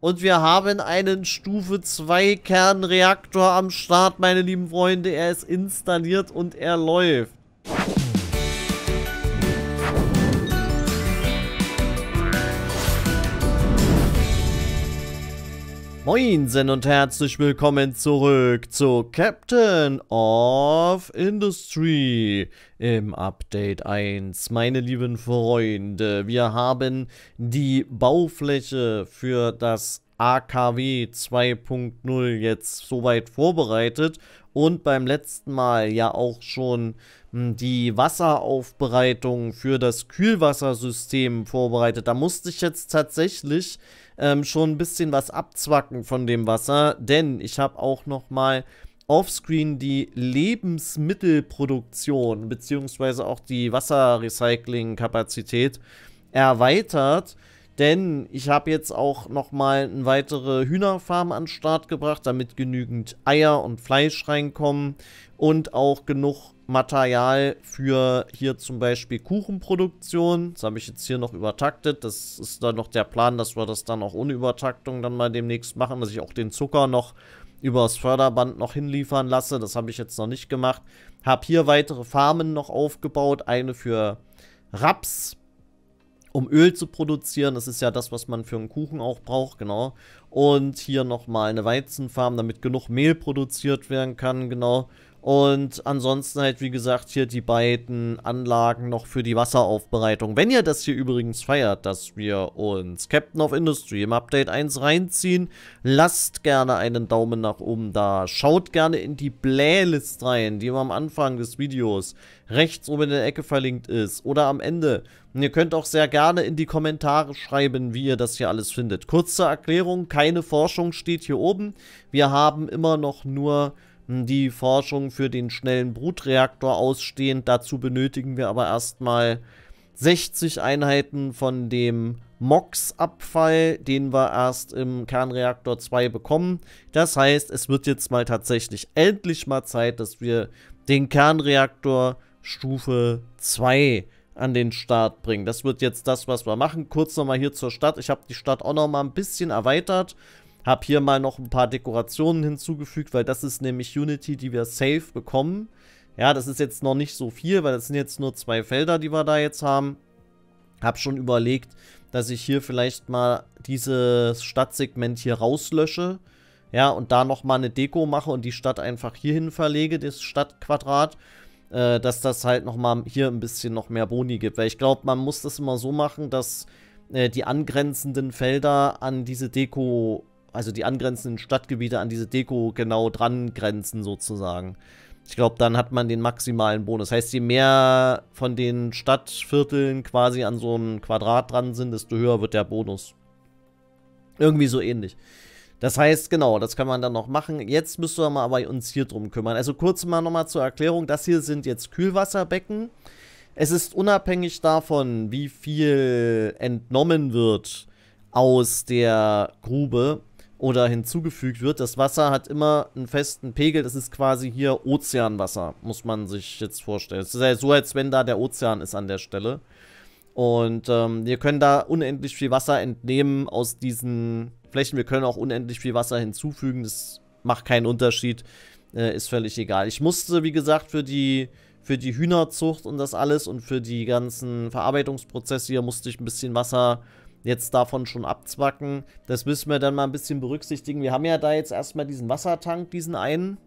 Und wir haben einen Stufe 2 Kernreaktor am Start, meine lieben Freunde. Er ist installiert und er läuft. Moinsen und herzlich willkommen zurück zu Captain of Industry im Update 1. Meine lieben Freunde, wir haben die Baufläche für das AKW 2.0 jetzt soweit vorbereitet und beim letzten Mal ja auch schon hm, die Wasseraufbereitung für das Kühlwassersystem vorbereitet. Da musste ich jetzt tatsächlich ähm, schon ein bisschen was abzwacken von dem Wasser, denn ich habe auch nochmal offscreen die Lebensmittelproduktion bzw. auch die Wasserrecyclingkapazität erweitert denn ich habe jetzt auch nochmal eine weitere Hühnerfarm an den Start gebracht, damit genügend Eier und Fleisch reinkommen und auch genug Material für hier zum Beispiel Kuchenproduktion. Das habe ich jetzt hier noch übertaktet. Das ist dann noch der Plan, dass wir das dann auch ohne Übertaktung dann mal demnächst machen, dass ich auch den Zucker noch übers Förderband noch hinliefern lasse. Das habe ich jetzt noch nicht gemacht. Habe hier weitere Farmen noch aufgebaut. Eine für Raps, um Öl zu produzieren. Das ist ja das, was man für einen Kuchen auch braucht, genau. Und hier nochmal eine Weizenfarm, damit genug Mehl produziert werden kann, genau. Und ansonsten halt, wie gesagt, hier die beiden Anlagen noch für die Wasseraufbereitung. Wenn ihr das hier übrigens feiert, dass wir uns Captain of Industry im Update 1 reinziehen, lasst gerne einen Daumen nach oben da. Schaut gerne in die Playlist rein, die immer am Anfang des Videos rechts oben in der Ecke verlinkt ist oder am Ende. Und ihr könnt auch sehr gerne in die Kommentare schreiben, wie ihr das hier alles findet. Kurze Erklärung, keine Forschung steht hier oben. Wir haben immer noch nur hm, die Forschung für den schnellen Brutreaktor ausstehend. Dazu benötigen wir aber erstmal 60 Einheiten von dem MOX-Abfall, den wir erst im Kernreaktor 2 bekommen. Das heißt, es wird jetzt mal tatsächlich endlich mal Zeit, dass wir den Kernreaktor Stufe 2 an den Start bringen. Das wird jetzt das, was wir machen. Kurz nochmal hier zur Stadt. Ich habe die Stadt auch nochmal ein bisschen erweitert. Habe hier mal noch ein paar Dekorationen hinzugefügt, weil das ist nämlich Unity, die wir safe bekommen. Ja, das ist jetzt noch nicht so viel, weil das sind jetzt nur zwei Felder, die wir da jetzt haben. Habe schon überlegt, dass ich hier vielleicht mal dieses Stadtsegment hier rauslösche. Ja, und da nochmal eine Deko mache und die Stadt einfach hierhin verlege, das Stadtquadrat. Äh, dass das halt nochmal hier ein bisschen noch mehr Boni gibt. Weil ich glaube, man muss das immer so machen, dass äh, die angrenzenden Felder an diese Deko also die angrenzenden Stadtgebiete an diese Deko genau dran grenzen sozusagen. Ich glaube, dann hat man den maximalen Bonus. Das Heißt, je mehr von den Stadtvierteln quasi an so einem Quadrat dran sind, desto höher wird der Bonus. Irgendwie so ähnlich. Das heißt, genau, das kann man dann noch machen. Jetzt müssen wir mal aber uns hier drum kümmern. Also kurz mal nochmal zur Erklärung. Das hier sind jetzt Kühlwasserbecken. Es ist unabhängig davon, wie viel entnommen wird aus der Grube, oder hinzugefügt wird. Das Wasser hat immer einen festen Pegel. Das ist quasi hier Ozeanwasser, muss man sich jetzt vorstellen. Es ist ja so, als wenn da der Ozean ist an der Stelle. Und ähm, wir können da unendlich viel Wasser entnehmen aus diesen Flächen. Wir können auch unendlich viel Wasser hinzufügen. Das macht keinen Unterschied. Äh, ist völlig egal. Ich musste, wie gesagt, für die, für die Hühnerzucht und das alles und für die ganzen Verarbeitungsprozesse hier musste ich ein bisschen Wasser jetzt davon schon abzwacken. Das müssen wir dann mal ein bisschen berücksichtigen. Wir haben ja da jetzt erstmal diesen Wassertank, diesen einen.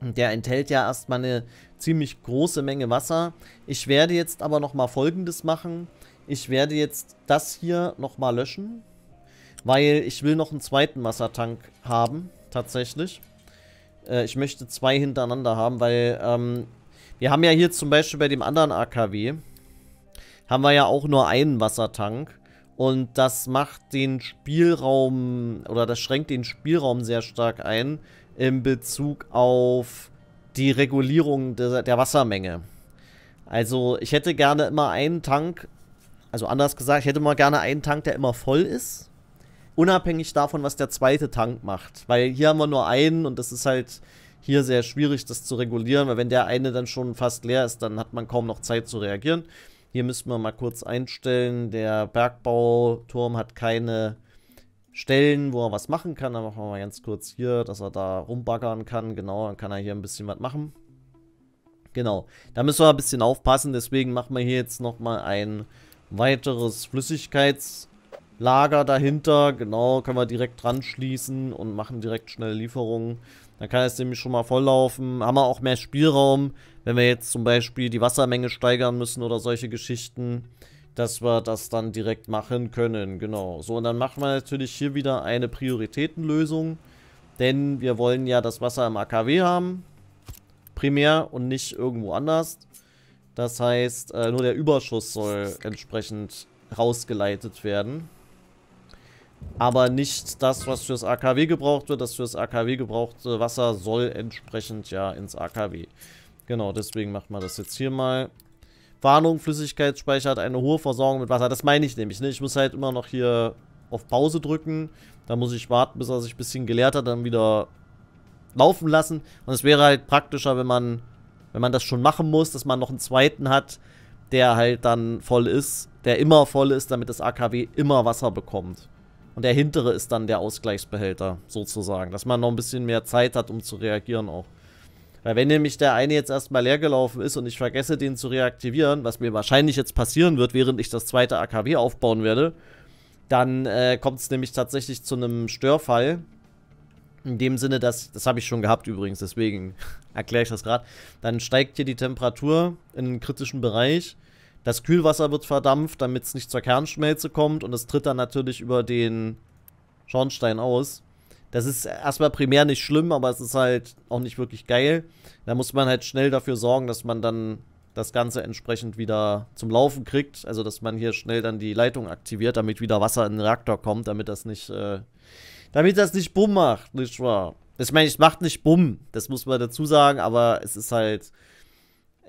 Der enthält ja erstmal eine ziemlich große Menge Wasser. Ich werde jetzt aber nochmal folgendes machen. Ich werde jetzt das hier nochmal löschen. Weil ich will noch einen zweiten Wassertank haben, tatsächlich. Äh, ich möchte zwei hintereinander haben, weil ähm, wir haben ja hier zum Beispiel bei dem anderen AKW, haben wir ja auch nur einen Wassertank. Und das macht den Spielraum oder das schränkt den Spielraum sehr stark ein in Bezug auf die Regulierung der, der Wassermenge. Also ich hätte gerne immer einen Tank, also anders gesagt, ich hätte mal gerne einen Tank, der immer voll ist. Unabhängig davon, was der zweite Tank macht. Weil hier haben wir nur einen und das ist halt hier sehr schwierig, das zu regulieren, weil wenn der eine dann schon fast leer ist, dann hat man kaum noch Zeit zu reagieren. Hier müssten wir mal kurz einstellen. Der Bergbauturm hat keine Stellen, wo er was machen kann. Dann machen wir mal ganz kurz hier, dass er da rumbaggern kann. Genau, dann kann er hier ein bisschen was machen. Genau, da müssen wir ein bisschen aufpassen. Deswegen machen wir hier jetzt nochmal ein weiteres Flüssigkeitslager dahinter. Genau, können wir direkt dran schließen und machen direkt schnelle Lieferungen. Dann kann es nämlich schon mal volllaufen. Haben wir auch mehr Spielraum wenn wir jetzt zum Beispiel die Wassermenge steigern müssen oder solche Geschichten, dass wir das dann direkt machen können. Genau. So, und dann machen wir natürlich hier wieder eine Prioritätenlösung. Denn wir wollen ja das Wasser im AKW haben. Primär und nicht irgendwo anders. Das heißt, äh, nur der Überschuss soll entsprechend rausgeleitet werden. Aber nicht das, was fürs AKW gebraucht wird. Das fürs AKW gebrauchte Wasser soll entsprechend ja ins AKW. Genau, deswegen macht man das jetzt hier mal. Warnung, Flüssigkeitsspeicher hat eine hohe Versorgung mit Wasser. Das meine ich nämlich, ne? Ich muss halt immer noch hier auf Pause drücken. Da muss ich warten, bis er sich ein bisschen geleert hat, dann wieder laufen lassen. Und es wäre halt praktischer, wenn man, wenn man das schon machen muss, dass man noch einen zweiten hat, der halt dann voll ist, der immer voll ist, damit das AKW immer Wasser bekommt. Und der hintere ist dann der Ausgleichsbehälter, sozusagen. Dass man noch ein bisschen mehr Zeit hat, um zu reagieren auch. Weil wenn nämlich der eine jetzt erstmal leer gelaufen ist und ich vergesse, den zu reaktivieren, was mir wahrscheinlich jetzt passieren wird, während ich das zweite AKW aufbauen werde, dann äh, kommt es nämlich tatsächlich zu einem Störfall. In dem Sinne, dass, das habe ich schon gehabt übrigens, deswegen erkläre ich das gerade. Dann steigt hier die Temperatur in einen kritischen Bereich. Das Kühlwasser wird verdampft, damit es nicht zur Kernschmelze kommt und es tritt dann natürlich über den Schornstein aus. Das ist erstmal primär nicht schlimm, aber es ist halt auch nicht wirklich geil. Da muss man halt schnell dafür sorgen, dass man dann das Ganze entsprechend wieder zum Laufen kriegt. Also, dass man hier schnell dann die Leitung aktiviert, damit wieder Wasser in den Reaktor kommt, damit das nicht, äh, damit das nicht bumm macht, nicht wahr? Ich meine, es macht nicht bumm, das muss man dazu sagen, aber es ist halt,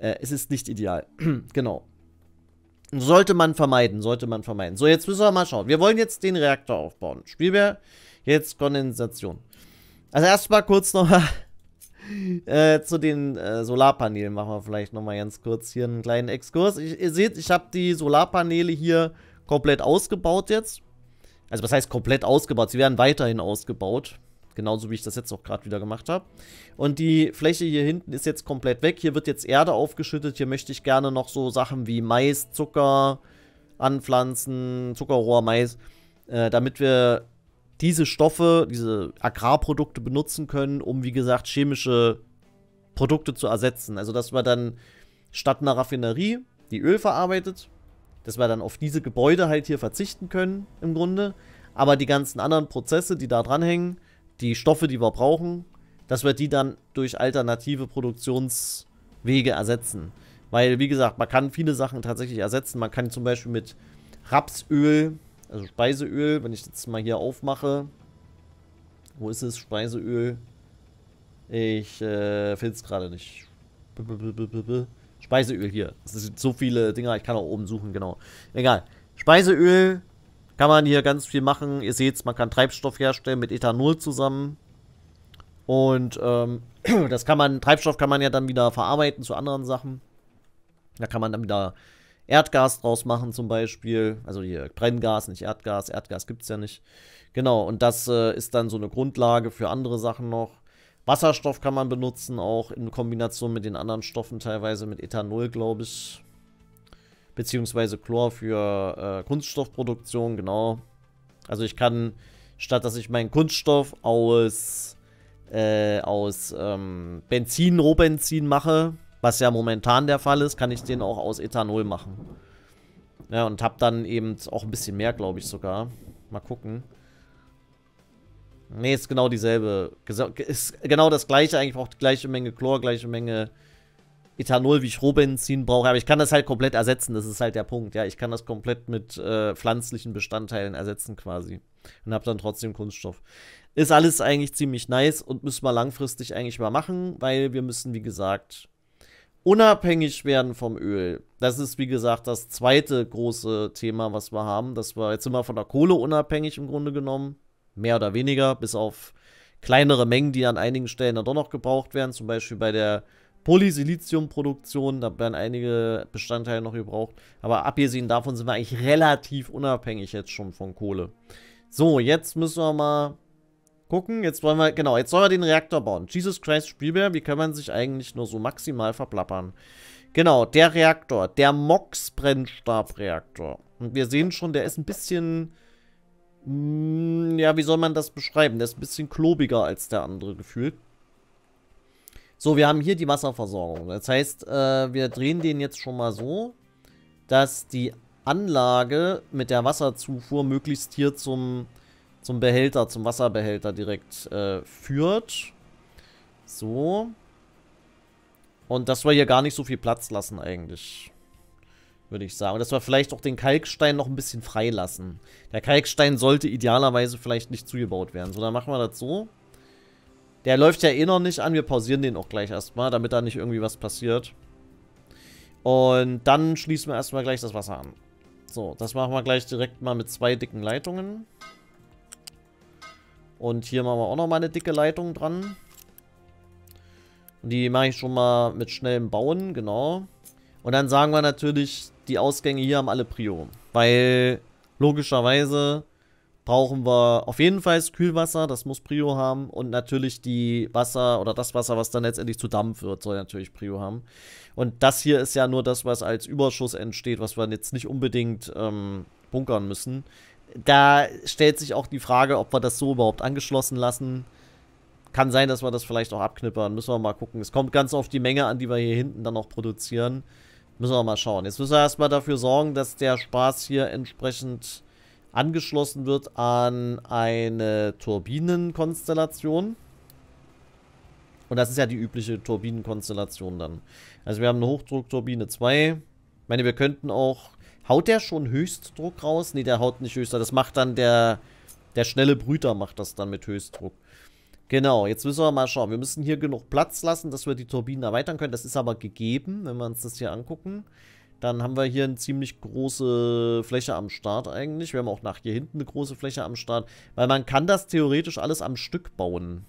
äh, es ist nicht ideal. genau. Sollte man vermeiden, sollte man vermeiden. So, jetzt müssen wir mal schauen. Wir wollen jetzt den Reaktor aufbauen. Spielbär Jetzt Kondensation. Also erstmal kurz nochmal äh, zu den äh, Solarpanelen machen wir vielleicht nochmal ganz kurz hier einen kleinen Exkurs. Ich, ihr seht, ich habe die Solarpaneele hier komplett ausgebaut jetzt. Also was heißt komplett ausgebaut? Sie werden weiterhin ausgebaut. Genauso wie ich das jetzt auch gerade wieder gemacht habe. Und die Fläche hier hinten ist jetzt komplett weg. Hier wird jetzt Erde aufgeschüttet. Hier möchte ich gerne noch so Sachen wie Mais, Zucker anpflanzen, Zuckerrohr, Mais, äh, damit wir diese Stoffe, diese Agrarprodukte benutzen können, um wie gesagt chemische Produkte zu ersetzen. Also dass man dann statt einer Raffinerie, die Öl verarbeitet, dass wir dann auf diese Gebäude halt hier verzichten können im Grunde. Aber die ganzen anderen Prozesse, die da dranhängen, die Stoffe, die wir brauchen, dass wir die dann durch alternative Produktionswege ersetzen. Weil, wie gesagt, man kann viele Sachen tatsächlich ersetzen. Man kann zum Beispiel mit Rapsöl also Speiseöl, wenn ich jetzt mal hier aufmache. Wo ist es? Speiseöl. Ich äh, finde es gerade nicht. B -b -b Speiseöl hier. Es sind so viele Dinger, ich kann auch oben suchen, genau. Egal. Speiseöl kann man hier ganz viel machen. Ihr seht's, man kann Treibstoff herstellen mit Ethanol zusammen. Und ähm, das kann man, Treibstoff kann man ja dann wieder verarbeiten zu anderen Sachen. Da kann man dann wieder Erdgas draus machen zum Beispiel. Also hier Brenngas, nicht Erdgas. Erdgas gibt es ja nicht. Genau, und das äh, ist dann so eine Grundlage für andere Sachen noch. Wasserstoff kann man benutzen, auch in Kombination mit den anderen Stoffen, teilweise mit Ethanol, glaube ich. Beziehungsweise Chlor für äh, Kunststoffproduktion, genau. Also ich kann, statt dass ich meinen Kunststoff aus, äh, aus ähm, Benzin, Rohbenzin mache, was ja momentan der Fall ist, kann ich den auch aus Ethanol machen. Ja, und hab dann eben auch ein bisschen mehr, glaube ich sogar. Mal gucken. Ne, ist genau dieselbe. Ist genau das gleiche, eigentlich braucht gleiche Menge Chlor, gleiche Menge Ethanol, wie ich Rohbenzin brauche. Aber ich kann das halt komplett ersetzen, das ist halt der Punkt. Ja, ich kann das komplett mit äh, pflanzlichen Bestandteilen ersetzen quasi. Und hab dann trotzdem Kunststoff. Ist alles eigentlich ziemlich nice und müssen wir langfristig eigentlich mal machen, weil wir müssen, wie gesagt, unabhängig werden vom Öl. Das ist, wie gesagt, das zweite große Thema, was wir haben. Das war jetzt immer von der Kohle unabhängig im Grunde genommen. Mehr oder weniger, bis auf kleinere Mengen, die an einigen Stellen dann doch noch gebraucht werden. Zum Beispiel bei der Polysiliziumproduktion, da werden einige Bestandteile noch gebraucht. Aber abgesehen davon sind wir eigentlich relativ unabhängig jetzt schon von Kohle. So, jetzt müssen wir mal gucken. Jetzt wollen wir, genau, jetzt sollen wir den Reaktor bauen. Jesus Christ, Spielbär, wie kann man sich eigentlich nur so maximal verplappern? Genau, der Reaktor, der MOX-Brennstabreaktor. Und wir sehen schon, der ist ein bisschen, mh, mm, ja, wie soll man das beschreiben? Der ist ein bisschen klobiger als der andere gefühlt. So, wir haben hier die Wasserversorgung. Das heißt, äh, wir drehen den jetzt schon mal so, dass die Anlage mit der Wasserzufuhr möglichst hier zum zum Behälter, zum Wasserbehälter direkt äh, führt. So. Und dass wir hier gar nicht so viel Platz lassen eigentlich. Würde ich sagen. dass wir vielleicht auch den Kalkstein noch ein bisschen freilassen. Der Kalkstein sollte idealerweise vielleicht nicht zugebaut werden. So, dann machen wir das so. Der läuft ja eh noch nicht an. Wir pausieren den auch gleich erstmal, damit da nicht irgendwie was passiert. Und dann schließen wir erstmal gleich das Wasser an. So, das machen wir gleich direkt mal mit zwei dicken Leitungen. Und hier machen wir auch nochmal eine dicke Leitung dran. Und die mache ich schon mal mit schnellem Bauen, genau. Und dann sagen wir natürlich, die Ausgänge hier haben alle Prio. Weil logischerweise brauchen wir auf jeden Fall das Kühlwasser, das muss Prio haben. Und natürlich die Wasser oder das Wasser, was dann letztendlich zu Dampf wird, soll natürlich Prio haben. Und das hier ist ja nur das, was als Überschuss entsteht, was wir jetzt nicht unbedingt ähm, bunkern müssen da stellt sich auch die Frage, ob wir das so überhaupt angeschlossen lassen. Kann sein, dass wir das vielleicht auch abknippern. Müssen wir mal gucken. Es kommt ganz auf die Menge an, die wir hier hinten dann noch produzieren. Müssen wir mal schauen. Jetzt müssen wir erstmal dafür sorgen, dass der Spaß hier entsprechend angeschlossen wird an eine Turbinenkonstellation. Und das ist ja die übliche Turbinenkonstellation dann. Also wir haben eine Hochdruckturbine 2. Ich meine, wir könnten auch Haut der schon Höchstdruck raus? Ne, der haut nicht Höchstdruck. Das macht dann der, der schnelle Brüter macht das dann mit Höchstdruck. Genau, jetzt müssen wir mal schauen. Wir müssen hier genug Platz lassen, dass wir die Turbinen erweitern können. Das ist aber gegeben, wenn wir uns das hier angucken. Dann haben wir hier eine ziemlich große Fläche am Start eigentlich. Wir haben auch nach hier hinten eine große Fläche am Start. Weil man kann das theoretisch alles am Stück bauen.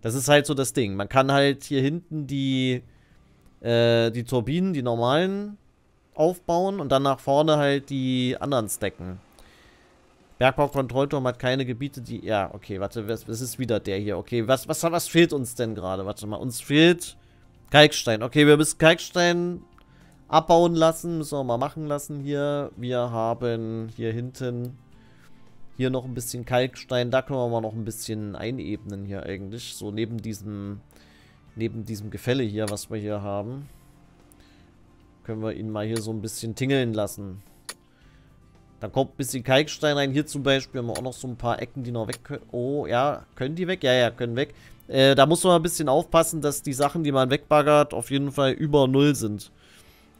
Das ist halt so das Ding. Man kann halt hier hinten die, äh, die Turbinen, die normalen, aufbauen und dann nach vorne halt die anderen stacken. Bergbaukontrollturm hat keine Gebiete, die... Ja, okay, warte, das ist wieder der hier. Okay, was, was, was fehlt uns denn gerade? Warte mal, uns fehlt Kalkstein. Okay, wir müssen Kalkstein abbauen lassen. Müssen wir mal machen lassen hier. Wir haben hier hinten... Hier noch ein bisschen Kalkstein. Da können wir mal noch ein bisschen einebnen hier eigentlich. So neben diesem... Neben diesem Gefälle hier, was wir hier haben. Können wir ihn mal hier so ein bisschen tingeln lassen. Dann kommt ein bisschen Kalkstein rein. Hier zum Beispiel haben wir auch noch so ein paar Ecken, die noch weg können. Oh, ja, können die weg? Ja, ja, können weg. Äh, da muss man ein bisschen aufpassen, dass die Sachen, die man wegbaggert, auf jeden Fall über Null sind.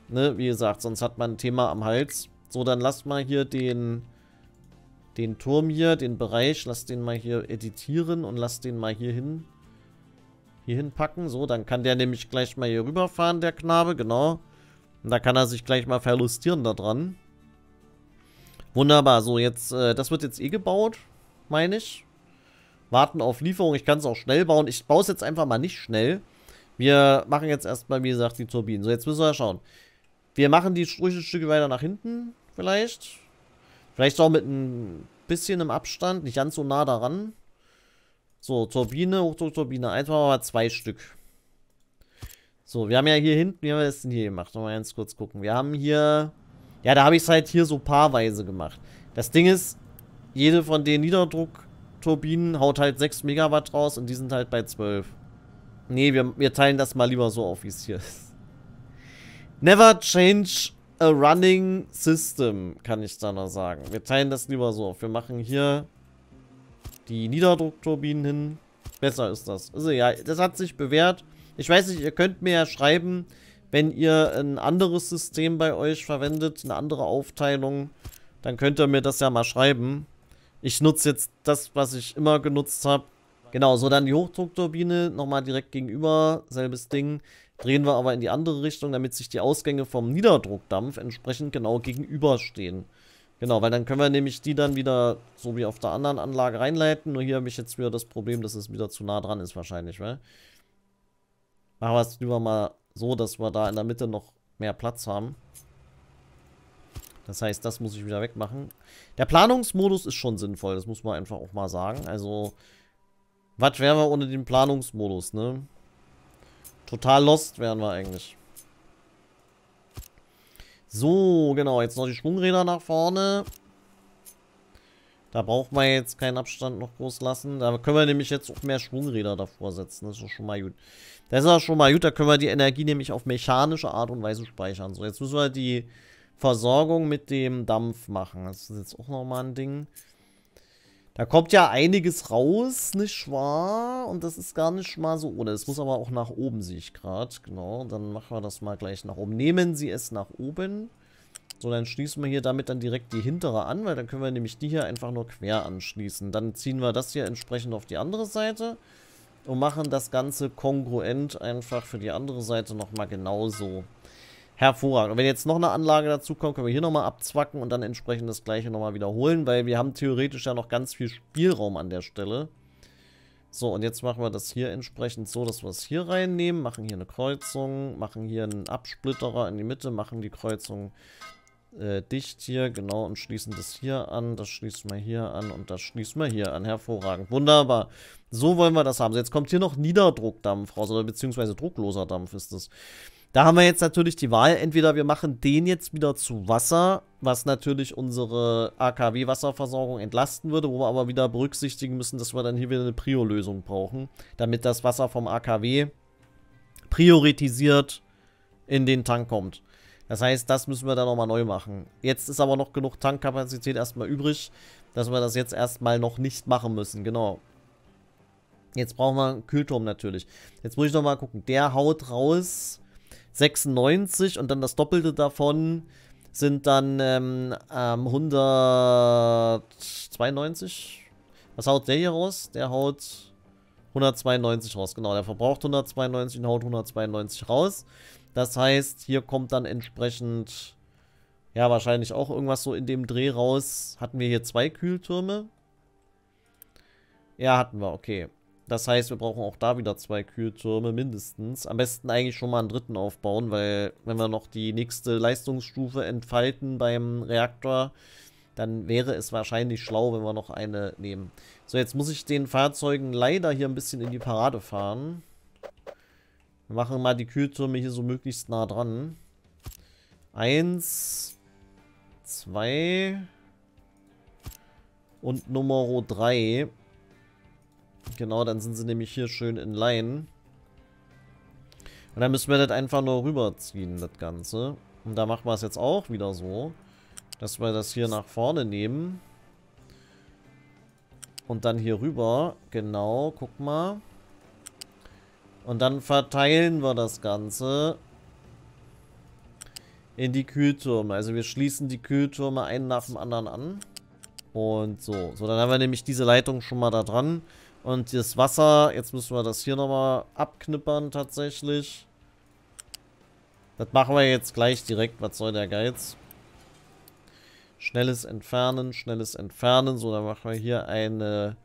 Ne, wie gesagt, sonst hat man ein Thema am Hals. So, dann lasst mal hier den, den Turm hier, den Bereich, lasst den mal hier editieren und lasst den mal hier hin, hier hinpacken. So, dann kann der nämlich gleich mal hier rüberfahren, der Knabe, genau. Genau da kann er sich gleich mal verlustieren da dran. Wunderbar, so jetzt, äh, das wird jetzt eh gebaut, meine ich. Warten auf Lieferung, ich kann es auch schnell bauen. Ich baue es jetzt einfach mal nicht schnell. Wir machen jetzt erstmal, wie gesagt, die Turbinen. So, jetzt müssen wir schauen. Wir machen die ruhig ein Stück weiter nach hinten, vielleicht. Vielleicht auch mit ein bisschen im Abstand, nicht ganz so nah daran. So, Turbine, Hochdruckturbine, eins machen mal zwei Stück. So, wir haben ja hier hinten, wie haben wir das denn hier gemacht? Nochmal ganz kurz gucken. Wir haben hier, ja, da habe ich es halt hier so paarweise gemacht. Das Ding ist, jede von den Niederdruckturbinen haut halt 6 Megawatt raus und die sind halt bei 12. Nee, wir, wir teilen das mal lieber so auf, wie es hier ist. Never change a running system, kann ich da noch sagen. Wir teilen das lieber so auf. Wir machen hier die Niederdruckturbinen hin. Besser ist das. Also ja, das hat sich bewährt. Ich weiß nicht, ihr könnt mir ja schreiben, wenn ihr ein anderes System bei euch verwendet, eine andere Aufteilung, dann könnt ihr mir das ja mal schreiben. Ich nutze jetzt das, was ich immer genutzt habe. Genau, so dann die Hochdruckturbine, nochmal direkt gegenüber, selbes Ding. Drehen wir aber in die andere Richtung, damit sich die Ausgänge vom Niederdruckdampf entsprechend genau gegenüberstehen. Genau, weil dann können wir nämlich die dann wieder, so wie auf der anderen Anlage, reinleiten. Nur hier habe ich jetzt wieder das Problem, dass es wieder zu nah dran ist wahrscheinlich, weil... Machen wir es lieber mal so, dass wir da in der Mitte noch mehr Platz haben. Das heißt, das muss ich wieder wegmachen. Der Planungsmodus ist schon sinnvoll, das muss man einfach auch mal sagen. Also, was wären wir ohne den Planungsmodus, ne? Total lost wären wir eigentlich. So, genau, jetzt noch die Schwungräder nach vorne. Da braucht man jetzt keinen Abstand noch groß lassen. Da können wir nämlich jetzt auch mehr Schwungräder davor setzen. Das ist schon mal gut. Das ist auch schon mal gut. Da können wir die Energie nämlich auf mechanische Art und Weise speichern. So, jetzt müssen wir die Versorgung mit dem Dampf machen. Das ist jetzt auch nochmal ein Ding. Da kommt ja einiges raus, nicht wahr? Und das ist gar nicht mal so Oder Es muss aber auch nach oben, sehe ich gerade. Genau, dann machen wir das mal gleich nach oben. Nehmen Sie es nach oben. So, dann schließen wir hier damit dann direkt die hintere an, weil dann können wir nämlich die hier einfach nur quer anschließen. Dann ziehen wir das hier entsprechend auf die andere Seite und machen das Ganze kongruent einfach für die andere Seite nochmal genauso. Hervorragend. Und wenn jetzt noch eine Anlage dazu kommt, können wir hier nochmal abzwacken und dann entsprechend das gleiche nochmal wiederholen, weil wir haben theoretisch ja noch ganz viel Spielraum an der Stelle. So, und jetzt machen wir das hier entsprechend so, dass wir es hier reinnehmen, machen hier eine Kreuzung, machen hier einen Absplitterer in die Mitte, machen die Kreuzung äh, dicht hier, genau, und schließen das hier an, das schließen wir hier an und das schließen wir hier an. Hervorragend, wunderbar. So wollen wir das haben. So, jetzt kommt hier noch Niederdruckdampf raus, oder beziehungsweise druckloser Dampf ist es. Da haben wir jetzt natürlich die Wahl, entweder wir machen den jetzt wieder zu Wasser, was natürlich unsere AKW-Wasserversorgung entlasten würde, wo wir aber wieder berücksichtigen müssen, dass wir dann hier wieder eine Prio-Lösung brauchen, damit das Wasser vom AKW prioritisiert in den Tank kommt. Das heißt, das müssen wir dann nochmal neu machen. Jetzt ist aber noch genug Tankkapazität erstmal übrig, dass wir das jetzt erstmal noch nicht machen müssen. Genau. Jetzt brauchen wir einen Kühlturm natürlich. Jetzt muss ich nochmal gucken. Der haut raus 96 und dann das Doppelte davon sind dann ähm, ähm, 192. Was haut der hier raus? Der haut 192 raus. Genau, der verbraucht 192 und haut 192 raus. Das heißt, hier kommt dann entsprechend, ja, wahrscheinlich auch irgendwas so in dem Dreh raus. Hatten wir hier zwei Kühltürme? Ja, hatten wir, okay. Das heißt, wir brauchen auch da wieder zwei Kühltürme mindestens. Am besten eigentlich schon mal einen dritten aufbauen, weil wenn wir noch die nächste Leistungsstufe entfalten beim Reaktor, dann wäre es wahrscheinlich schlau, wenn wir noch eine nehmen. So, jetzt muss ich den Fahrzeugen leider hier ein bisschen in die Parade fahren. Wir machen mal die Kühltürme hier so möglichst nah dran. Eins, zwei und Nummer drei. Genau, dann sind sie nämlich hier schön in Line. Und dann müssen wir das einfach nur rüberziehen, das Ganze. Und da machen wir es jetzt auch wieder so, dass wir das hier nach vorne nehmen. Und dann hier rüber. Genau, guck mal. Und dann verteilen wir das Ganze in die Kühltürme. Also wir schließen die Kühltürme einen nach dem anderen an. Und so. So, dann haben wir nämlich diese Leitung schon mal da dran. Und das Wasser, jetzt müssen wir das hier nochmal abknippern tatsächlich. Das machen wir jetzt gleich direkt. Was soll der Geiz? Schnelles Entfernen, schnelles Entfernen. So, dann machen wir hier eine,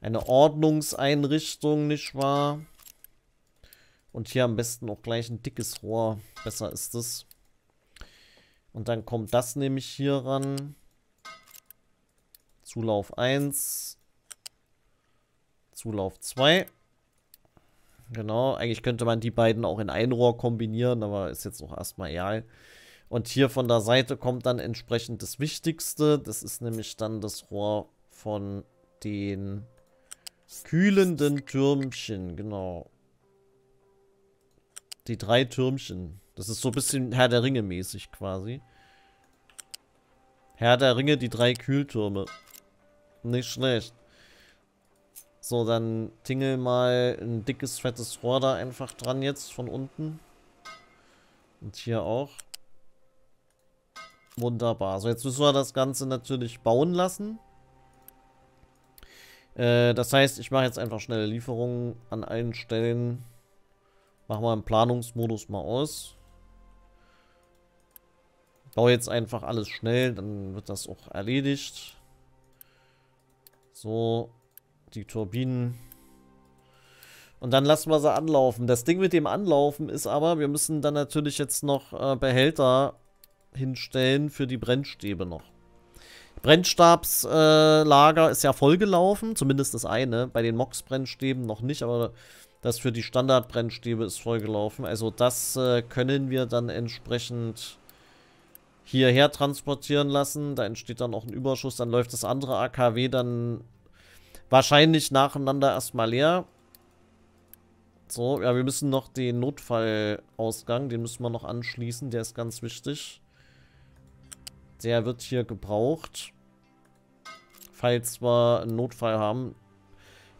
eine Ordnungseinrichtung, nicht wahr? Und hier am besten auch gleich ein dickes Rohr. Besser ist es. Und dann kommt das nämlich hier ran. Zulauf 1. Zulauf 2. Genau, eigentlich könnte man die beiden auch in ein Rohr kombinieren, aber ist jetzt auch erstmal egal. Und hier von der Seite kommt dann entsprechend das Wichtigste. Das ist nämlich dann das Rohr von den kühlenden Türmchen, genau. Die drei Türmchen. Das ist so ein bisschen Herr der Ringe mäßig quasi. Herr der Ringe, die drei Kühltürme. Nicht schlecht. So, dann tingel mal ein dickes, fettes Rohr da einfach dran jetzt von unten. Und hier auch. Wunderbar. So, jetzt müssen wir das Ganze natürlich bauen lassen. Äh, das heißt, ich mache jetzt einfach schnelle Lieferungen an allen Stellen. Machen wir im Planungsmodus mal aus. Ich baue jetzt einfach alles schnell, dann wird das auch erledigt. So, die Turbinen. Und dann lassen wir sie anlaufen. Das Ding mit dem Anlaufen ist aber, wir müssen dann natürlich jetzt noch äh, Behälter hinstellen für die Brennstäbe noch. Brennstabslager äh, ist ja vollgelaufen, zumindest das eine. Bei den Mox-Brennstäben noch nicht, aber das für die Standardbrennstäbe ist vollgelaufen. Also das äh, können wir dann entsprechend hierher transportieren lassen. Da entsteht dann auch ein Überschuss. Dann läuft das andere AKW dann wahrscheinlich nacheinander erstmal leer. So, ja, wir müssen noch den Notfallausgang, den müssen wir noch anschließen. Der ist ganz wichtig. Der wird hier gebraucht. Falls wir einen Notfall haben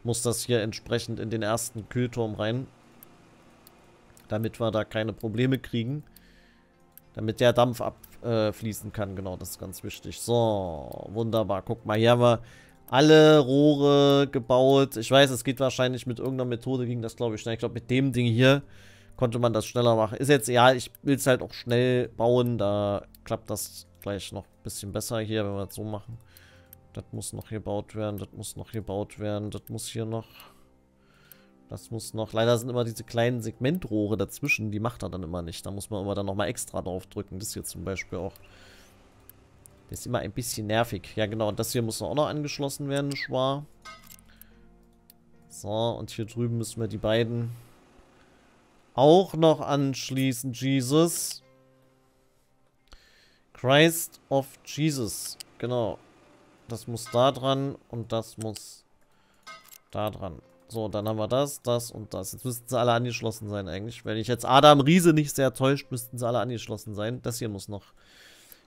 muss das hier entsprechend in den ersten Kühlturm rein. Damit wir da keine Probleme kriegen. Damit der Dampf abfließen äh, kann. Genau, das ist ganz wichtig. So, wunderbar. Guck mal, hier haben wir alle Rohre gebaut. Ich weiß, es geht wahrscheinlich mit irgendeiner Methode, ging das glaube ich schnell. Ich glaube, mit dem Ding hier konnte man das schneller machen. Ist jetzt, ja, ich will es halt auch schnell bauen. Da klappt das gleich noch ein bisschen besser hier, wenn wir das so machen. Das muss noch gebaut werden, das muss noch gebaut werden, das muss hier noch. Das muss noch. Leider sind immer diese kleinen Segmentrohre dazwischen, die macht er dann immer nicht. Da muss man immer dann nochmal extra drauf drücken. Das hier zum Beispiel auch. Das ist immer ein bisschen nervig. Ja genau, und das hier muss auch noch angeschlossen werden, schwa. So, und hier drüben müssen wir die beiden auch noch anschließen, Jesus. Christ of Jesus. Genau. Das muss da dran und das muss da dran. So, dann haben wir das, das und das. Jetzt müssten sie alle angeschlossen sein eigentlich. Wenn ich jetzt Adam Riese nicht sehr täuscht, müssten sie alle angeschlossen sein. Das hier muss noch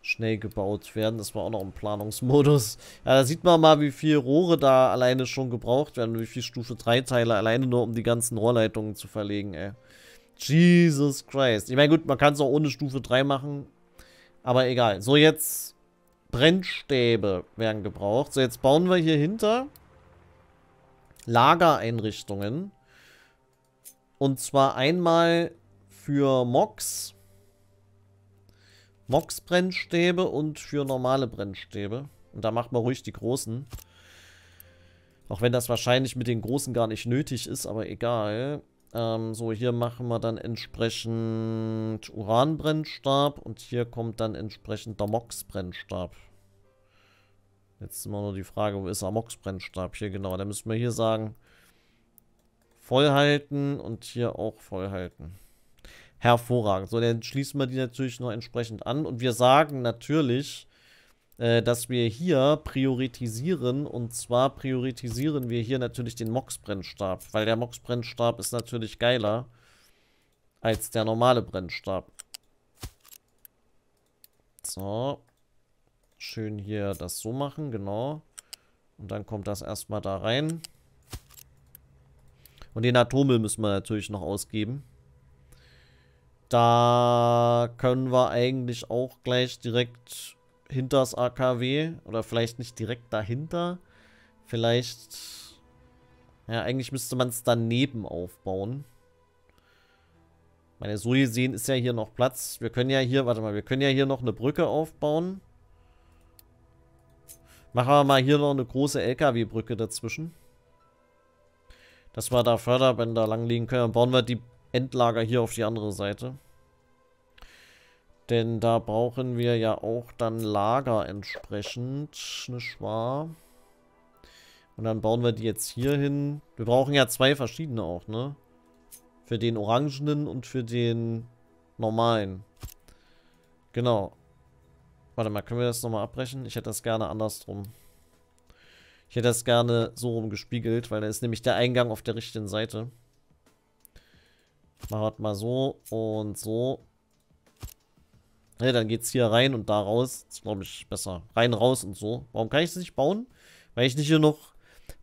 schnell gebaut werden. Das war auch noch im Planungsmodus. Ja, da sieht man mal, wie viel Rohre da alleine schon gebraucht werden. Wie viel Stufe 3 Teile alleine nur, um die ganzen Rohrleitungen zu verlegen, ey. Jesus Christ. Ich meine, gut, man kann es auch ohne Stufe 3 machen. Aber egal. So, jetzt Brennstäbe werden gebraucht. So, jetzt bauen wir hier hinter Lagereinrichtungen. Und zwar einmal für Mox. Mox-Brennstäbe und für normale Brennstäbe. Und da macht man ruhig die großen. Auch wenn das wahrscheinlich mit den großen gar nicht nötig ist, aber egal. Ähm, so, hier machen wir dann entsprechend Uranbrennstab und hier kommt dann entsprechend der Mox-Brennstab. Jetzt immer nur die Frage, wo ist der Mox-Brennstab? Hier genau, da müssen wir hier sagen, vollhalten und hier auch vollhalten. Hervorragend. So, dann schließen wir die natürlich noch entsprechend an und wir sagen natürlich, äh, dass wir hier priorisieren. Und zwar priorisieren wir hier natürlich den Mox-Brennstab, weil der Mox-Brennstab ist natürlich geiler als der normale Brennstab. So. Schön hier das so machen, genau. Und dann kommt das erstmal da rein. Und den Atommüll müssen wir natürlich noch ausgeben. Da können wir eigentlich auch gleich direkt hinter das AKW oder vielleicht nicht direkt dahinter. Vielleicht, ja, eigentlich müsste man es daneben aufbauen. Ich meine, so gesehen ist ja hier noch Platz. Wir können ja hier, warte mal, wir können ja hier noch eine Brücke aufbauen. Machen wir mal hier noch eine große LKW-Brücke dazwischen. Dass wir da Förderbänder langlegen können. Dann bauen wir die Endlager hier auf die andere Seite. Denn da brauchen wir ja auch dann Lager entsprechend, nicht wahr? Und dann bauen wir die jetzt hier hin. Wir brauchen ja zwei verschiedene auch, ne? Für den orangenen und für den normalen. Genau. Warte mal, können wir das nochmal abbrechen? Ich hätte das gerne andersrum. Ich hätte das gerne so rum gespiegelt, weil da ist nämlich der Eingang auf der richtigen Seite. Machen wir mal so und so. Ja, ne, dann geht's hier rein und da raus. Das ist, glaube ich, besser. Rein, raus und so. Warum kann ich das nicht bauen? Weil ich nicht hier noch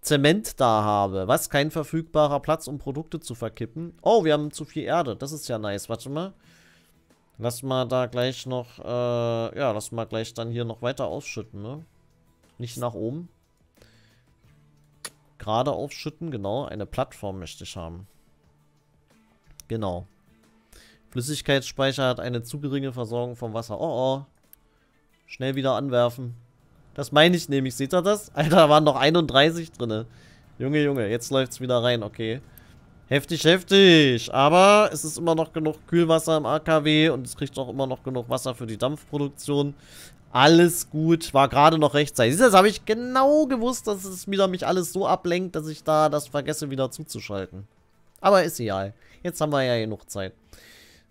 Zement da habe. Was? Kein verfügbarer Platz, um Produkte zu verkippen. Oh, wir haben zu viel Erde. Das ist ja nice. Warte mal. Lass mal da gleich noch, äh, ja, lass mal gleich dann hier noch weiter ausschütten, ne? Nicht nach oben. Gerade aufschütten, genau. Eine Plattform möchte ich haben. Genau. Flüssigkeitsspeicher hat eine zu geringe Versorgung vom Wasser. Oh, oh. Schnell wieder anwerfen. Das meine ich nämlich. Seht ihr das? Alter, da waren noch 31 drin. Junge, Junge, jetzt läuft's wieder rein. Okay. Heftig, heftig. Aber es ist immer noch genug Kühlwasser im AKW und es kriegt auch immer noch genug Wasser für die Dampfproduktion. Alles gut, war gerade noch rechtzeitig. Das habe ich genau gewusst, dass es wieder mich alles so ablenkt, dass ich da das vergesse wieder zuzuschalten. Aber ist egal. Jetzt haben wir ja genug Zeit.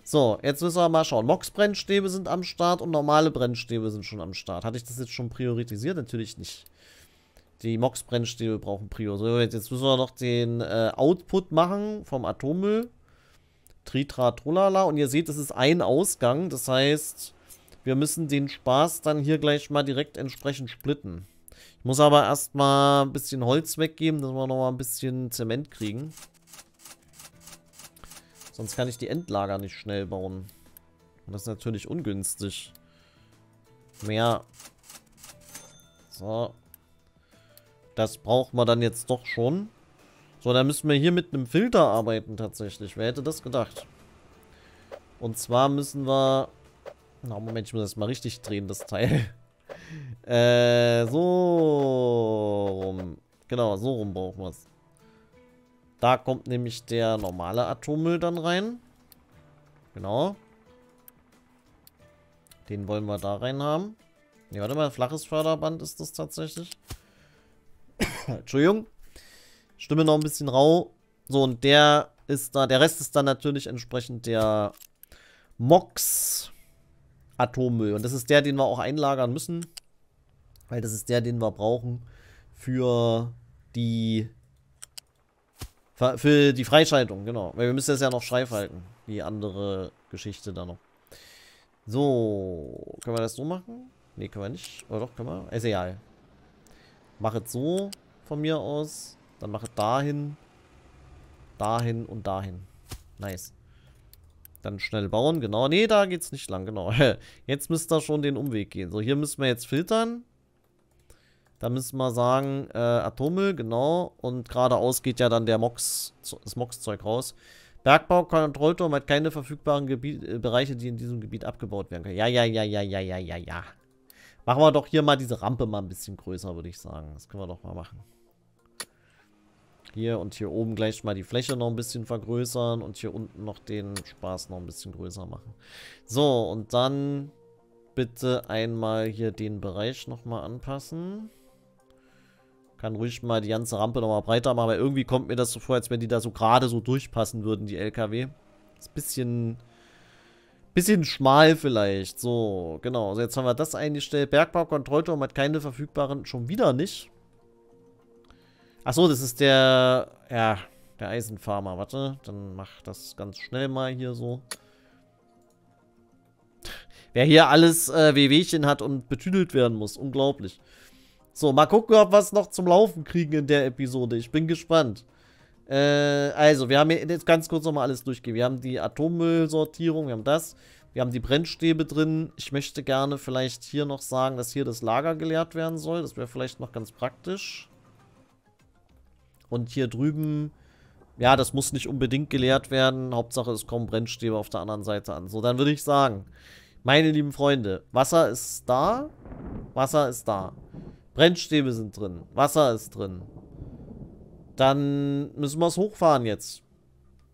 So, jetzt müssen wir mal schauen. Mox-Brennstäbe sind am Start und normale Brennstäbe sind schon am Start. Hatte ich das jetzt schon priorisiert? Natürlich nicht. Die Mox-Brennstäbe brauchen Prio. jetzt müssen wir noch den äh, Output machen vom Atommüll. Tritra, Trulala. Und ihr seht, das ist ein Ausgang. Das heißt, wir müssen den Spaß dann hier gleich mal direkt entsprechend splitten. Ich muss aber erstmal ein bisschen Holz weggeben, dass wir nochmal ein bisschen Zement kriegen. Sonst kann ich die Endlager nicht schnell bauen. Und das ist natürlich ungünstig. Mehr. So. Das braucht man dann jetzt doch schon. So, dann müssen wir hier mit einem Filter arbeiten tatsächlich. Wer hätte das gedacht? Und zwar müssen wir... Na, Moment, ich muss das mal richtig drehen, das Teil. äh, so rum. Genau, so rum brauchen wir es. Da kommt nämlich der normale Atommüll dann rein. Genau. Den wollen wir da rein haben. Ne, warte mal, flaches Förderband ist das tatsächlich. Entschuldigung. Stimme noch ein bisschen rau. So, und der ist da. Der Rest ist dann natürlich entsprechend der Mox Atommüll. Und das ist der, den wir auch einlagern müssen. Weil das ist der, den wir brauchen für die für die Freischaltung, genau. Weil wir müssen das ja noch freischalten. Die andere Geschichte da noch. So, können wir das so machen? Ne, können wir nicht. Oder oh, doch, können wir? Ist egal. Mach es so von mir aus. Dann mach es dahin. Dahin und dahin. Nice. Dann schnell bauen, genau. Ne, da geht's nicht lang, genau. Jetzt müsste ihr schon den Umweg gehen. So, hier müssen wir jetzt filtern. Da müssen wir sagen, äh, Atommüll, genau. Und geradeaus geht ja dann der Mox, das Mox-Zeug raus. Bergbaukontrollturm hat keine verfügbaren Gebiet, äh, Bereiche, die in diesem Gebiet abgebaut werden können. Ja, ja, ja, ja, ja, ja, ja, ja. Machen wir doch hier mal diese Rampe mal ein bisschen größer, würde ich sagen. Das können wir doch mal machen. Hier und hier oben gleich mal die Fläche noch ein bisschen vergrößern und hier unten noch den Spaß noch ein bisschen größer machen. So, und dann bitte einmal hier den Bereich nochmal anpassen. Kann ruhig mal die ganze Rampe nochmal breiter machen, aber irgendwie kommt mir das so vor, als wenn die da so gerade so durchpassen würden, die LKW. Ist ein bisschen... Bisschen schmal vielleicht. So, genau. Also jetzt haben wir das eingestellt. Bergbaukontrollturm hat keine verfügbaren. Schon wieder nicht. Achso, das ist der... Ja, der Eisenfarmer. Warte, dann mach das ganz schnell mal hier so. Wer hier alles äh, Wehwehchen hat und betüdelt werden muss. Unglaublich. So, mal gucken, ob wir es noch zum Laufen kriegen in der Episode. Ich bin gespannt. Äh, also, wir haben jetzt ganz kurz nochmal alles durchgehen. Wir haben die Atommüllsortierung, wir haben das. Wir haben die Brennstäbe drin. Ich möchte gerne vielleicht hier noch sagen, dass hier das Lager geleert werden soll. Das wäre vielleicht noch ganz praktisch. Und hier drüben, ja, das muss nicht unbedingt geleert werden. Hauptsache, es kommen Brennstäbe auf der anderen Seite an. So, dann würde ich sagen, meine lieben Freunde, Wasser ist da. Wasser ist da. Brennstäbe sind drin. Wasser ist drin. Dann müssen wir es hochfahren jetzt.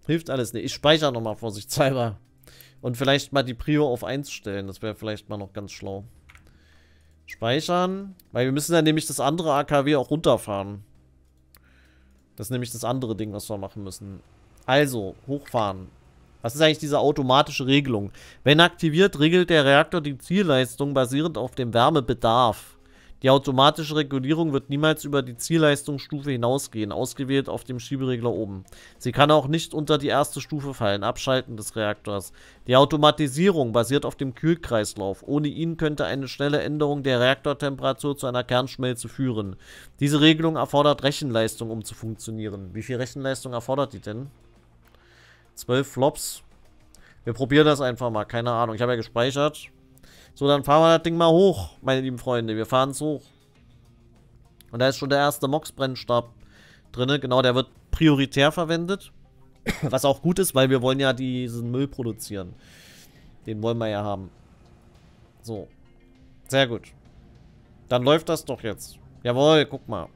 Hilft alles nicht. Ich speichere nochmal vorsichtshalber. Und vielleicht mal die Prio auf 1 stellen. Das wäre vielleicht mal noch ganz schlau. Speichern. Weil wir müssen dann nämlich das andere AKW auch runterfahren. Das ist nämlich das andere Ding, was wir machen müssen. Also, hochfahren. Was ist eigentlich diese automatische Regelung? Wenn aktiviert, regelt der Reaktor die Zielleistung basierend auf dem Wärmebedarf. Die automatische Regulierung wird niemals über die Zielleistungsstufe hinausgehen, ausgewählt auf dem Schieberegler oben. Sie kann auch nicht unter die erste Stufe fallen, Abschalten des Reaktors. Die Automatisierung basiert auf dem Kühlkreislauf. Ohne ihn könnte eine schnelle Änderung der Reaktortemperatur zu einer Kernschmelze führen. Diese Regelung erfordert Rechenleistung, um zu funktionieren. Wie viel Rechenleistung erfordert die denn? 12 Flops. Wir probieren das einfach mal, keine Ahnung. Ich habe ja gespeichert. So, dann fahren wir das Ding mal hoch, meine lieben Freunde. Wir fahren es hoch. Und da ist schon der erste Mox-Brennstab drin. Genau, der wird prioritär verwendet. Was auch gut ist, weil wir wollen ja diesen Müll produzieren. Den wollen wir ja haben. So. Sehr gut. Dann läuft das doch jetzt. Jawohl, guck mal.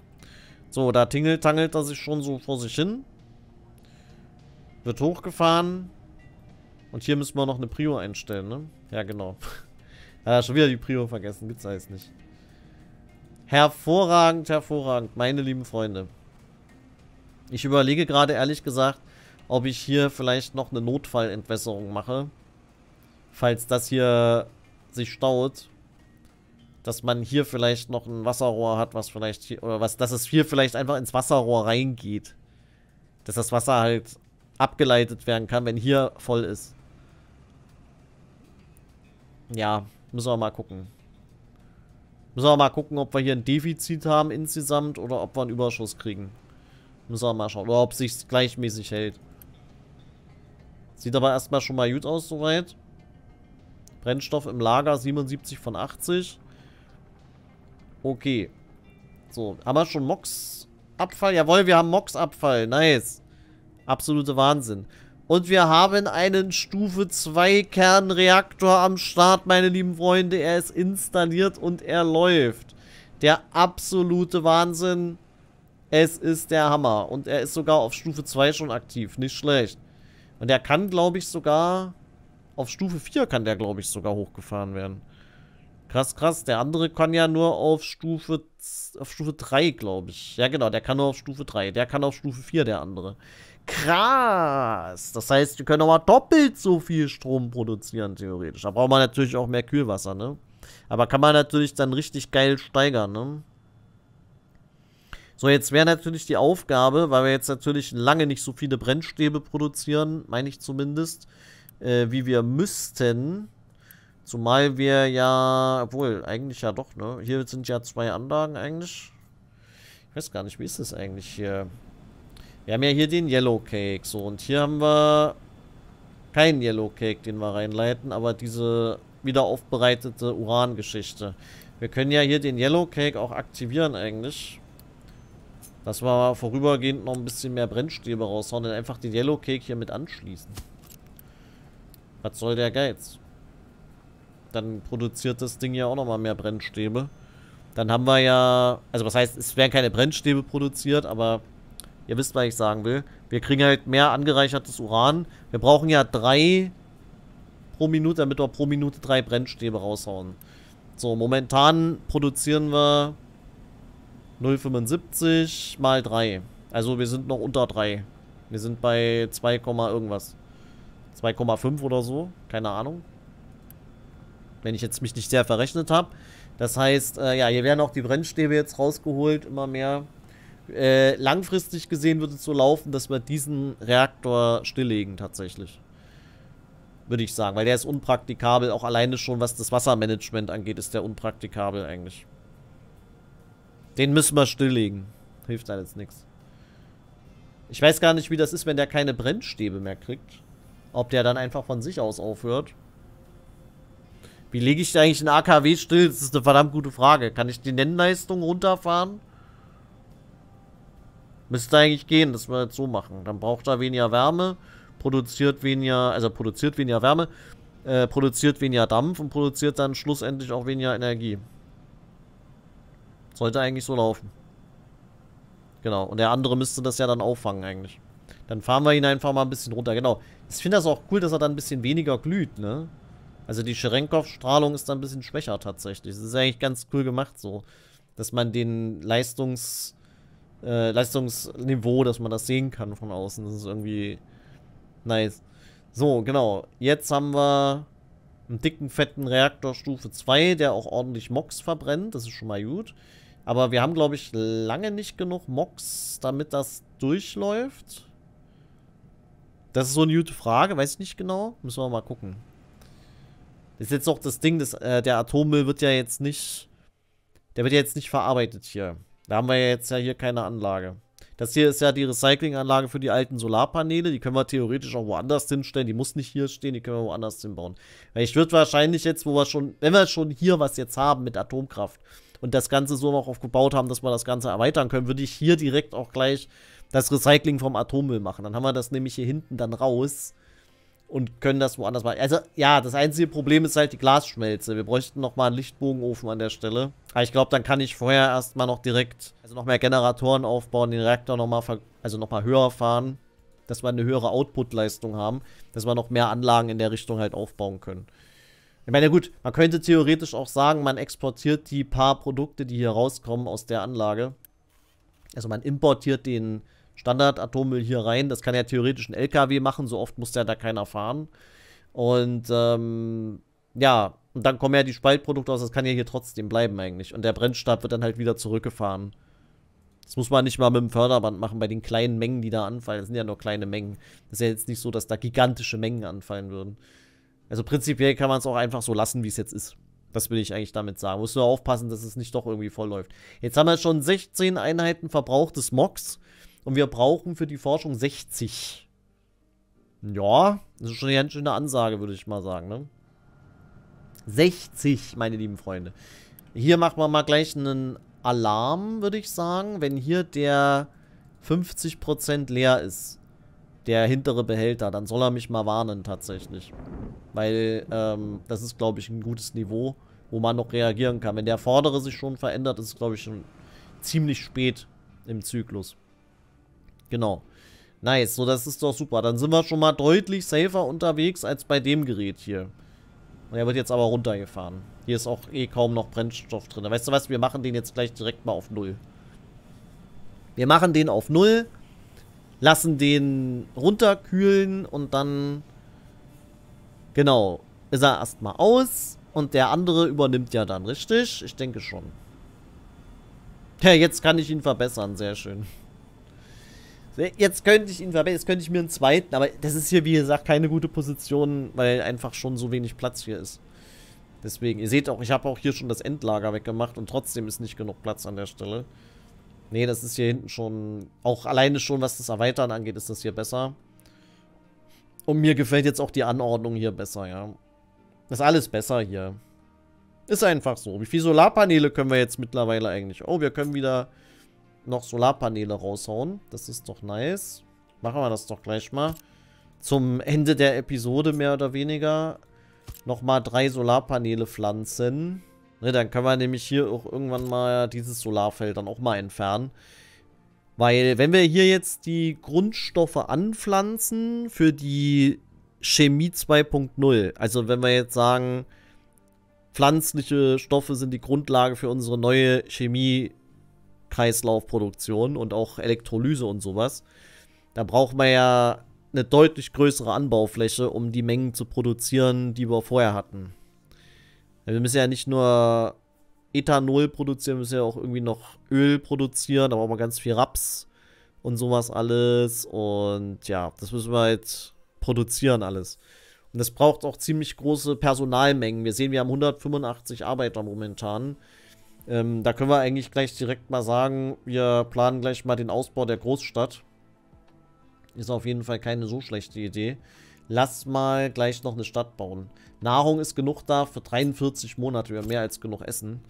So, da tingelt, tangelt er sich schon so vor sich hin. Wird hochgefahren. Und hier müssen wir noch eine Prio einstellen, ne? Ja, genau. Ja, ah, schon wieder die Prio vergessen. Gibt's alles nicht. Hervorragend, hervorragend, meine lieben Freunde. Ich überlege gerade ehrlich gesagt, ob ich hier vielleicht noch eine Notfallentwässerung mache. Falls das hier sich staut. Dass man hier vielleicht noch ein Wasserrohr hat, was vielleicht hier, oder was, dass es hier vielleicht einfach ins Wasserrohr reingeht. Dass das Wasser halt abgeleitet werden kann, wenn hier voll ist. Ja, Müssen wir mal gucken. Müssen wir mal gucken, ob wir hier ein Defizit haben insgesamt oder ob wir einen Überschuss kriegen. Müssen wir mal schauen. Oder ob sich's gleichmäßig hält. Sieht aber erstmal schon mal gut aus soweit. Brennstoff im Lager 77 von 80. Okay. So, haben wir schon Mox-Abfall? Jawohl, wir haben Mox-Abfall. Nice. Absolute Wahnsinn. Und wir haben einen Stufe 2 Kernreaktor am Start, meine lieben Freunde. Er ist installiert und er läuft. Der absolute Wahnsinn. Es ist der Hammer. Und er ist sogar auf Stufe 2 schon aktiv. Nicht schlecht. Und er kann, glaube ich, sogar... Auf Stufe 4 kann der, glaube ich, sogar hochgefahren werden. Krass, krass. Der andere kann ja nur auf Stufe, auf Stufe 3, glaube ich. Ja, genau. Der kann nur auf Stufe 3. Der kann auf Stufe 4, der andere. Krass. Das heißt, wir können nochmal doppelt so viel Strom produzieren, theoretisch. Da braucht man natürlich auch mehr Kühlwasser, ne? Aber kann man natürlich dann richtig geil steigern, ne? So, jetzt wäre natürlich die Aufgabe, weil wir jetzt natürlich lange nicht so viele Brennstäbe produzieren, meine ich zumindest, äh, wie wir müssten. Zumal wir ja, obwohl, eigentlich ja doch, ne? Hier sind ja zwei Anlagen eigentlich. Ich weiß gar nicht, wie ist das eigentlich hier? Wir haben ja hier den Yellow Cake, so. Und hier haben wir keinen Yellow Cake, den wir reinleiten, aber diese wieder aufbereitete Uran-Geschichte. Wir können ja hier den Yellow Cake auch aktivieren eigentlich. Dass wir vorübergehend noch ein bisschen mehr Brennstäbe raushauen, und einfach den Yellow Cake hier mit anschließen. Was soll der Geiz? Dann produziert das Ding ja auch nochmal mehr Brennstäbe. Dann haben wir ja... Also was heißt, es werden keine Brennstäbe produziert, aber Ihr wisst, was ich sagen will. Wir kriegen halt mehr angereichertes Uran. Wir brauchen ja drei pro Minute, damit wir pro Minute drei Brennstäbe raushauen. So, momentan produzieren wir 0,75 mal 3. Also wir sind noch unter 3. Wir sind bei 2, irgendwas. 2,5 oder so. Keine Ahnung. Wenn ich jetzt mich nicht sehr verrechnet habe. Das heißt, äh, ja, hier werden auch die Brennstäbe jetzt rausgeholt, immer mehr. Äh, langfristig gesehen würde es so laufen, dass wir diesen Reaktor stilllegen tatsächlich. Würde ich sagen, weil der ist unpraktikabel. Auch alleine schon, was das Wassermanagement angeht, ist der unpraktikabel eigentlich. Den müssen wir stilllegen. Hilft da jetzt nichts. Ich weiß gar nicht, wie das ist, wenn der keine Brennstäbe mehr kriegt. Ob der dann einfach von sich aus aufhört. Wie lege ich eigentlich einen AKW still? Das ist eine verdammt gute Frage. Kann ich die Nennleistung runterfahren? Müsste eigentlich gehen, dass wir jetzt so machen. Dann braucht er weniger Wärme, produziert weniger, also produziert weniger Wärme, äh, produziert weniger Dampf und produziert dann schlussendlich auch weniger Energie. Sollte eigentlich so laufen. Genau, und der andere müsste das ja dann auffangen eigentlich. Dann fahren wir ihn einfach mal ein bisschen runter, genau. Ich finde das auch cool, dass er dann ein bisschen weniger glüht, ne? Also die Scherenkow-Strahlung ist dann ein bisschen schwächer tatsächlich. Das ist eigentlich ganz cool gemacht so, dass man den Leistungs äh, Leistungsniveau, dass man das sehen kann von außen. Das ist irgendwie nice. So, genau. Jetzt haben wir einen dicken, fetten Reaktor Stufe 2, der auch ordentlich Mox verbrennt. Das ist schon mal gut. Aber wir haben, glaube ich, lange nicht genug Mox, damit das durchläuft. Das ist so eine gute Frage, weiß ich nicht genau. Müssen wir mal gucken. Das ist jetzt noch das Ding, das, äh, der Atommüll wird ja jetzt nicht... Der wird ja jetzt nicht verarbeitet hier. Da haben wir ja jetzt ja hier keine Anlage. Das hier ist ja die Recyclinganlage für die alten Solarpaneele. Die können wir theoretisch auch woanders hinstellen. Die muss nicht hier stehen, die können wir woanders hinbauen. Weil ich würde wahrscheinlich jetzt, wo wir schon, wenn wir schon hier was jetzt haben mit Atomkraft und das Ganze so noch aufgebaut haben, dass wir das Ganze erweitern können, würde ich hier direkt auch gleich das Recycling vom Atommüll machen. Dann haben wir das nämlich hier hinten dann raus und können das woanders machen. Also, ja, das einzige Problem ist halt die Glasschmelze. Wir bräuchten nochmal einen Lichtbogenofen an der Stelle. Aber ich glaube, dann kann ich vorher erstmal noch direkt, also noch mehr Generatoren aufbauen, den Reaktor nochmal, also nochmal höher fahren, dass wir eine höhere Output-Leistung haben, dass wir noch mehr Anlagen in der Richtung halt aufbauen können. Ich meine, ja gut, man könnte theoretisch auch sagen, man exportiert die paar Produkte, die hier rauskommen aus der Anlage. Also man importiert den, Standardatommüll hier rein. Das kann ja theoretisch ein LKW machen, so oft muss ja da keiner fahren. Und ähm, ja, und dann kommen ja die Spaltprodukte aus, das kann ja hier trotzdem bleiben eigentlich. Und der Brennstab wird dann halt wieder zurückgefahren. Das muss man nicht mal mit dem Förderband machen, bei den kleinen Mengen, die da anfallen. Das sind ja nur kleine Mengen. Das ist ja jetzt nicht so, dass da gigantische Mengen anfallen würden. Also prinzipiell kann man es auch einfach so lassen, wie es jetzt ist. Das will ich eigentlich damit sagen. Muss nur aufpassen, dass es nicht doch irgendwie voll läuft. Jetzt haben wir schon 16 Einheiten verbraucht des Mox. Und wir brauchen für die Forschung 60. Ja, das ist schon eine ganz schöne Ansage, würde ich mal sagen, ne? 60, meine lieben Freunde. Hier machen wir mal gleich einen Alarm, würde ich sagen, wenn hier der 50% leer ist. Der hintere Behälter, dann soll er mich mal warnen tatsächlich. Weil ähm, das ist, glaube ich, ein gutes Niveau, wo man noch reagieren kann. Wenn der vordere sich schon verändert, ist es, glaube ich, schon ziemlich spät im Zyklus. Genau. Nice, so das ist doch super. Dann sind wir schon mal deutlich safer unterwegs als bei dem Gerät hier. Und er wird jetzt aber runtergefahren. Hier ist auch eh kaum noch Brennstoff drin. Weißt du was, wir machen den jetzt gleich direkt mal auf Null. Wir machen den auf Null, lassen den runterkühlen und dann... Genau, ist er erstmal aus und der andere übernimmt ja dann, richtig? Ich denke schon. Ja, jetzt kann ich ihn verbessern, sehr schön. Ne, jetzt könnte ich ihn verbessern, jetzt könnte ich mir einen zweiten, aber das ist hier, wie gesagt, keine gute Position, weil einfach schon so wenig Platz hier ist. Deswegen, ihr seht auch, ich habe auch hier schon das Endlager weggemacht und trotzdem ist nicht genug Platz an der Stelle. Nee, das ist hier hinten schon, auch alleine schon, was das Erweitern angeht, ist das hier besser. Und mir gefällt jetzt auch die Anordnung hier besser, ja. Ist alles besser hier. Ist einfach so. Wie viele Solarpaneele können wir jetzt mittlerweile eigentlich? Oh, wir können wieder noch Solarpaneele raushauen. Das ist doch nice. Machen wir das doch gleich mal. Zum Ende der Episode mehr oder weniger nochmal drei Solarpaneele pflanzen. Ne, dann können wir nämlich hier auch irgendwann mal dieses Solarfeld dann auch mal entfernen. Weil wenn wir hier jetzt die Grundstoffe anpflanzen für die Chemie 2.0, also wenn wir jetzt sagen, pflanzliche Stoffe sind die Grundlage für unsere neue Chemie Kreislaufproduktion und auch Elektrolyse und sowas. Da braucht man ja eine deutlich größere Anbaufläche, um die Mengen zu produzieren, die wir vorher hatten. Wir müssen ja nicht nur Ethanol produzieren, wir müssen ja auch irgendwie noch Öl produzieren, da brauchen wir ganz viel Raps und sowas alles. Und ja, das müssen wir halt produzieren alles. Und das braucht auch ziemlich große Personalmengen. Wir sehen, wir haben 185 Arbeiter momentan. Ähm, da können wir eigentlich gleich direkt mal sagen, wir planen gleich mal den Ausbau der Großstadt. Ist auf jeden Fall keine so schlechte Idee. Lass mal gleich noch eine Stadt bauen. Nahrung ist genug da für 43 Monate. Wir haben mehr als genug Essen.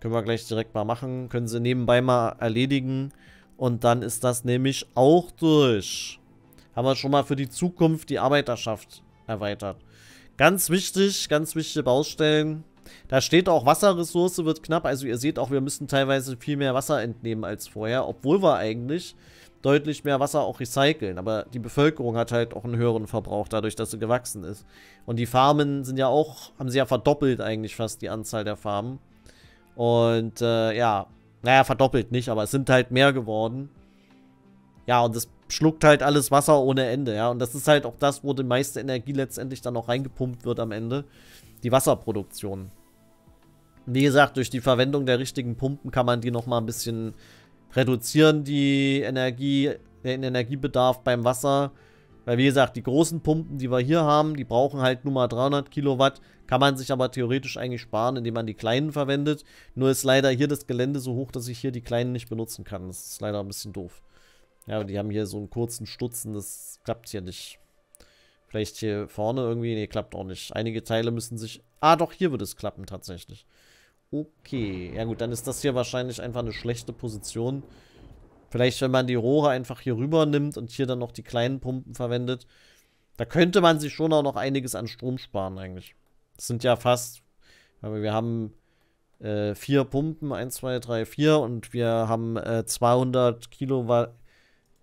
Können wir gleich direkt mal machen. Können sie nebenbei mal erledigen. Und dann ist das nämlich auch durch. Haben wir schon mal für die Zukunft die Arbeiterschaft erweitert. Ganz wichtig, ganz wichtige Baustellen. Da steht auch, Wasserressource wird knapp. Also ihr seht auch, wir müssen teilweise viel mehr Wasser entnehmen als vorher, obwohl wir eigentlich deutlich mehr Wasser auch recyceln. Aber die Bevölkerung hat halt auch einen höheren Verbrauch dadurch, dass sie gewachsen ist. Und die Farmen sind ja auch, haben sie ja verdoppelt eigentlich fast die Anzahl der Farmen. Und äh, ja, naja, verdoppelt nicht, aber es sind halt mehr geworden. Ja, und das schluckt halt alles Wasser ohne Ende, ja. Und das ist halt auch das, wo die meiste Energie letztendlich dann auch reingepumpt wird am Ende. Die Wasserproduktion. Wie gesagt, durch die Verwendung der richtigen Pumpen kann man die nochmal ein bisschen reduzieren, die Energie, den Energiebedarf beim Wasser. Weil wie gesagt, die großen Pumpen, die wir hier haben, die brauchen halt nur mal 300 Kilowatt. Kann man sich aber theoretisch eigentlich sparen, indem man die kleinen verwendet. Nur ist leider hier das Gelände so hoch, dass ich hier die kleinen nicht benutzen kann. Das ist leider ein bisschen doof. Ja, die haben hier so einen kurzen Stutzen, das klappt hier nicht. Vielleicht hier vorne irgendwie, nee, klappt auch nicht. Einige Teile müssen sich... Ah, doch, hier wird es klappen tatsächlich. Okay, ja gut, dann ist das hier wahrscheinlich einfach eine schlechte Position. Vielleicht, wenn man die Rohre einfach hier rüber nimmt und hier dann noch die kleinen Pumpen verwendet. Da könnte man sich schon auch noch einiges an Strom sparen eigentlich. Das sind ja fast, wir haben äh, vier Pumpen, 1, 2, 3, 4 und wir haben äh, 200 Kilowatt,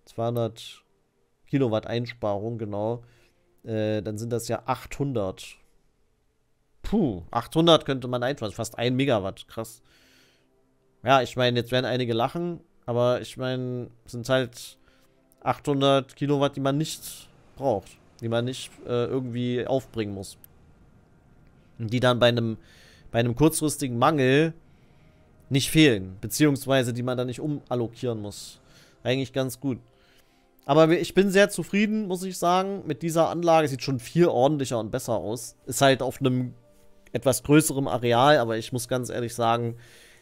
200 Kilowatt Einsparung, genau. Äh, dann sind das ja 800 Puh, 800 könnte man einfach, also Fast 1 Megawatt, krass. Ja, ich meine, jetzt werden einige lachen, aber ich meine, sind halt 800 Kilowatt, die man nicht braucht. Die man nicht äh, irgendwie aufbringen muss. Und die dann bei einem, bei einem kurzfristigen Mangel nicht fehlen. Beziehungsweise die man dann nicht umallokieren muss. Eigentlich ganz gut. Aber ich bin sehr zufrieden, muss ich sagen, mit dieser Anlage. Sieht schon viel ordentlicher und besser aus. Ist halt auf einem etwas größerem Areal, aber ich muss ganz ehrlich sagen,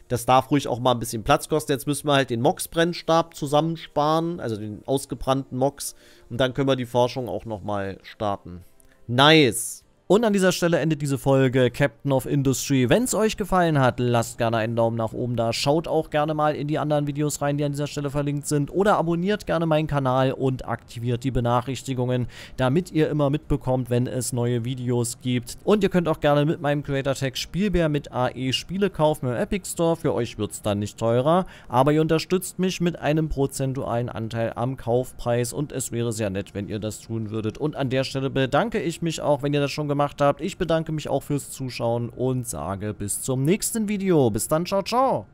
das darf ruhig auch mal ein bisschen Platz kosten. Jetzt müssen wir halt den Mox-Brennstab zusammensparen, also den ausgebrannten Mox. Und dann können wir die Forschung auch nochmal starten. Nice. Und an dieser Stelle endet diese Folge Captain of Industry. Wenn es euch gefallen hat, lasst gerne einen Daumen nach oben da. Schaut auch gerne mal in die anderen Videos rein, die an dieser Stelle verlinkt sind. Oder abonniert gerne meinen Kanal und aktiviert die Benachrichtigungen, damit ihr immer mitbekommt, wenn es neue Videos gibt. Und ihr könnt auch gerne mit meinem Creator Tag Spielbär mit AE Spiele kaufen im Epic Store. Für euch wird es dann nicht teurer. Aber ihr unterstützt mich mit einem prozentualen Anteil am Kaufpreis. Und es wäre sehr nett, wenn ihr das tun würdet. Und an der Stelle bedanke ich mich auch, wenn ihr das schon habt gemacht habt. Ich bedanke mich auch fürs Zuschauen und sage bis zum nächsten Video. Bis dann, ciao, ciao.